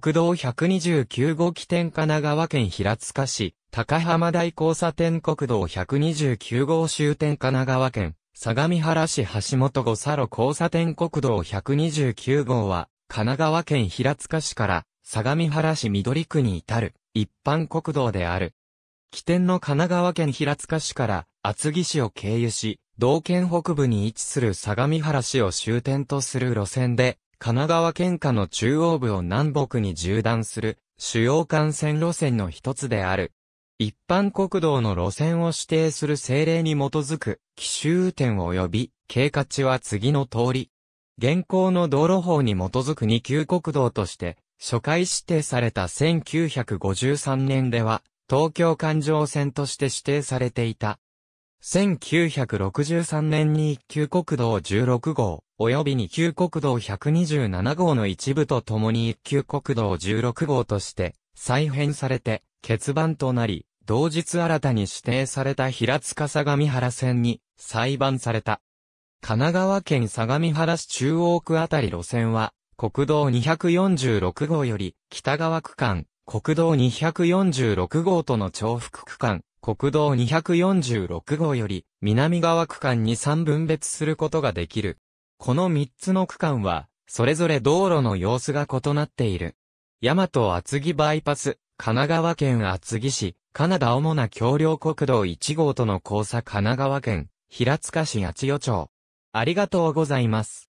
国道129号起点神奈川県平塚市、高浜台交差点国道129号終点神奈川県、相模原市橋本五佐路交差点国道129号は、神奈川県平塚市から相模原市緑区に至る一般国道である。起点の神奈川県平塚市から厚木市を経由し、道県北部に位置する相模原市を終点とする路線で、神奈川県下の中央部を南北に縦断する主要幹線路線の一つである。一般国道の路線を指定する政令に基づく、奇襲点及び、経過地は次の通り。現行の道路法に基づく二級国道として、初回指定された1953年では、東京環状線として指定されていた。1963年に一級国道16号、及び2級国道127号の一部とともに1級国道16号として再編されて欠番となり、同日新たに指定された平塚相模原線に裁判された。神奈川県相模原市中央区あたり路線は、国道246号より北側区間、国道246号との重複区間、国道246号より南側区間に3分別することができる。この3つの区間は、それぞれ道路の様子が異なっている。大和厚木バイパス、神奈川県厚木市、カナダ主な橋梁国道1号との交差神奈川県、平塚市八千代町。ありがとうございます。